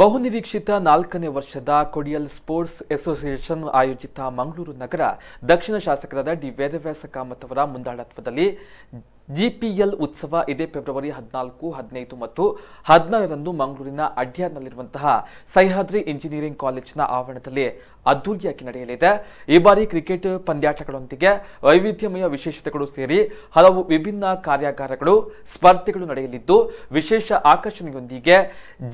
ಬಹುನಿರೀಕ್ಷಿತ ನಾಲ್ಕನೇ ವರ್ಷದ ಕೊಡಿಯಲ್ ಸ್ಪೋರ್ಟ್ಸ್ ಅಸೋಸಿಯೇಷನ್ ಆಯೋಜಿತ ಮಂಗಳೂರು ನಗರ ದಕ್ಷಿಣ ಶಾಸಕರಾದ ಡಿ ವೇದವ್ಯಾಸ ಕಾಮತ್ ಅವರ ಮುಂದಾಳತ್ವದಲ್ಲಿ ಜಿಪಿಎಲ್ ಉತ್ಸವ ಇದೇ ಫೆಬ್ರವರಿ ಹದಿನಾಲ್ಕು ಹದಿನೈದು ಮತ್ತು ಹದಿನಾರರಂದು ಮಂಗಳೂರಿನ ಅಡ್ಯಾರ್ನಲ್ಲಿರುವಂತಹ ಸಹ್ಯಾದ್ರಿ ಇಂಜಿನಿಯರಿಂಗ್ ಕಾಲೇಜಿನ ಆವರಣದಲ್ಲಿ ಅದ್ದೂರಿಯಾಗಿ ನಡೆಯಲಿದೆ ಈ ಬಾರಿ ಕ್ರಿಕೆಟ್ ಪಂದ್ಯಾಟಗಳೊಂದಿಗೆ ವೈವಿಧ್ಯಮಯ ವಿಶೇಷತೆಗಳು ಸೇರಿ ಹಲವು ವಿಭಿನ್ನ ಕಾರ್ಯಾಗಾರಗಳು ಸ್ಪರ್ಧೆಗಳು ನಡೆಯಲಿದ್ದು ವಿಶೇಷ ಆಕರ್ಷಣೆಯೊಂದಿಗೆ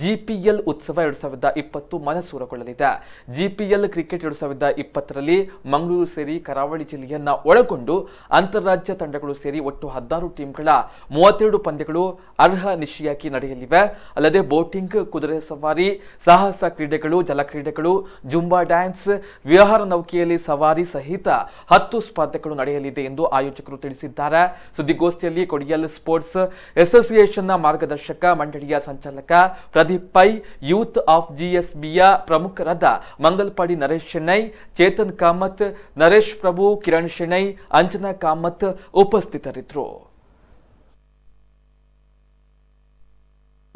ಜಿಪಿಎಲ್ ಉತ್ಸವ ಎರಡು ಸಾವಿರದ ಇಪ್ಪತ್ತು ಮನಸೂರಗೊಳ್ಳಲಿದೆ ಜಿಪಿಎಲ್ ಕ್ರಿಕೆಟ್ ಎರಡು ಸಾವಿರದ ಇಪ್ಪತ್ತರಲ್ಲಿ ಮಂಗಳೂರು ಸೇರಿ ಕರಾವಳಿ ಜಿಲ್ಲೆಯನ್ನ ಒಳಗೊಂಡು ಅಂತಾರಾಜ್ಯ ತಂಡಗಳು ಸೇರಿ ಒಟ್ಟು ಹದಿನಾರು ಆರು ಟೀಮ್ಗಳ ಮೂವತ್ತೆರಡು ಪಂದ್ಯಗಳು ಅರ್ಹ ನಿಶ್ಚಯಕ್ಕೆ ನಡೆಯಲಿವೆ ಅಲ್ಲದೆ ಬೋಟಿಂಗ್ ಕುದುರೆ ಸವಾರಿ ಸಾಹಸ ಕ್ರೀಡೆಗಳು ಜಲಕ್ರೀಡೆಗಳು ಜುಂಬಾ ಡ್ಯಾನ್ಸ್ ವಿಹಾರ ನೌಕೆಯಲ್ಲಿ ಸವಾರಿ ಸಹಿತ ಹತ್ತು ಸ್ಪರ್ಧೆಗಳು ನಡೆಯಲಿದೆ ಎಂದು ಆಯೋಜಕರು ತಿಳಿಸಿದ್ದಾರೆ ಸುದ್ದಿಗೋಷ್ಠಿಯಲ್ಲಿ ಕೊಡಿಯಲ್ ಸ್ಪೋರ್ಟ್ಸ್ ಅಸೋಸಿಯೇಷನ್ನ ಮಾರ್ಗದರ್ಶಕ ಮಂಡಳಿಯ ಸಂಚಾಲಕ ಪ್ರದೀಪ್ ಪೈ ಯೂತ್ ಆಫ್ ಜಿಎಸ್ಬಿಯ ಪ್ರಮುಖರಾದ ಮಂಗಲ್ಪಾಡಿ ನರೇಶ್ ಶೆಣೈ ಚೇತನ್ ಕಾಮತ್ ನರೇಶ್ ಪ್ರಭು ಕಿರಣ್ ಶೆಣೈ ಅಂಜನಾ ಕಾಮತ್ ಉಪಸ್ಥಿತರಿದ್ದರು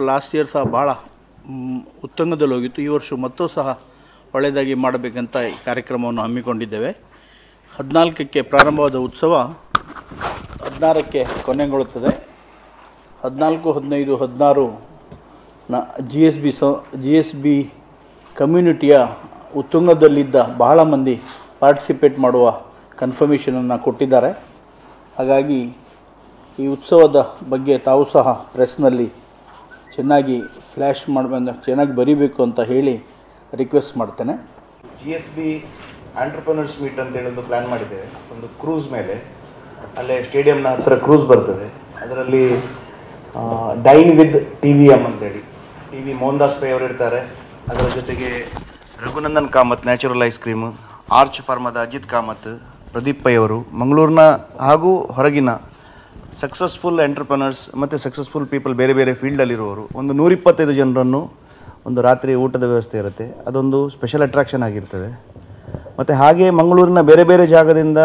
ಲಾಸ್ಟ್ ಇಯರ್ ಸಹ ಭಾಳ ಉತ್ತುಂಗದಲ್ಲಿ ಹೋಗಿತ್ತು ಈ ವರ್ಷ ಮತ್ತೂ ಸಹ ಒಳ್ಳೆಯದಾಗಿ ಮಾಡಬೇಕಂತ ಈ ಕಾರ್ಯಕ್ರಮವನ್ನು ಹಮ್ಮಿಕೊಂಡಿದ್ದೇವೆ ಹದಿನಾಲ್ಕಕ್ಕೆ ಪ್ರಾರಂಭವಾದ ಉತ್ಸವ ಹದಿನಾರಕ್ಕೆ ಕೊನೆಗೊಳ್ಳುತ್ತದೆ ಹದಿನಾಲ್ಕು ಹದಿನೈದು ಹದಿನಾರು ನ G S B so G S B ಕಮ್ಯುನಿಟಿಯ ಉತ್ತುಂಗದಲ್ಲಿದ್ದ ಬಹಳ ಮಂದಿ ಪಾರ್ಟಿಸಿಪೇಟ್ ಮಾಡುವ ಕನ್ಫರ್ಮೇಷನನ್ನು ಕೊಟ್ಟಿದ್ದಾರೆ ಹಾಗಾಗಿ ಈ ಉತ್ಸವದ ಬಗ್ಗೆ ತಾವು ಸಹ ಪ್ರೆಸ್ನಲ್ಲಿ ಚೆನ್ನಾಗಿ ಫ್ಲ್ಯಾಶ್ ಮಾಡಬಂದು ಚೆನ್ನಾಗಿ ಬರಿಬೇಕು ಅಂತ ಹೇಳಿ ರಿಕ್ವೆಸ್ಟ್ ಮಾಡ್ತೇನೆ G S B entrepreneurs meet ಅಂತ ಒಂದು ಪ್ಲ್ಯಾನ್ ಮಾಡಿದ್ದೇವೆ ಒಂದು ಕ್ರೂಸ್ ಮೇಲೆ ಅಲ್ಲೇ ಸ್ಟೇಡಿಯಂನ ಹತ್ತಿರ ಕ್ರೂಸ್ ಬರ್ತದೆ ಅದರಲ್ಲಿ dine with T V M ಅಂತೇಳಿ ಟಿ ವಿ ದಾಸ್ ಪೈ ಅವರು ಇರ್ತಾರೆ ಅದರ ಜೊತೆಗೆ Raghunandan Kamath natural ice cream arch ಫಾರ್ಮದ ಅಜಿತ್ ಕಾಮತ್ ಪ್ರದೀಪ್ ಪೈ ಅವರು ಮಂಗಳೂರಿನ ಹಾಗೂ ಹೊರಗಿನ ಸಕ್ಸಸ್ಫುಲ್ ಎಂಟರ್ಪ್ರನರ್ಸ್ ಮತ್ತು ಸಕ್ಸಸ್ಫುಲ್ ಪೀಪಲ್ ಬೇರೆ ಬೇರೆ ಫೀಲ್ಡಲ್ಲಿರುವವರು ಒಂದು ನೂರಿಪ್ಪತ್ತೈದು ಜನರನ್ನು ಒಂದು ರಾತ್ರಿ ಊಟದ ವ್ಯವಸ್ಥೆ ಇರುತ್ತೆ ಅದೊಂದು ಸ್ಪೆಷಲ್ ಅಟ್ರಾಕ್ಷನ್ ಆಗಿರ್ತದೆ ಮತ್ತು ಹಾಗೆ ಮಂಗಳೂರಿನ ಬೇರೆ ಬೇರೆ ಜಾಗದಿಂದ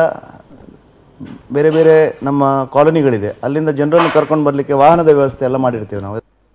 ಬೇರೆ ಬೇರೆ ನಮ್ಮ ಕಾಲೋನಿಗಳಿದೆ ಅಲ್ಲಿಂದ ಜನರನ್ನು ಕರ್ಕೊಂಡು ಬರಲಿಕ್ಕೆ ವಾಹನದ ವ್ಯವಸ್ಥೆ ಎಲ್ಲ ಮಾಡಿರ್ತೀವಿ ನಾವು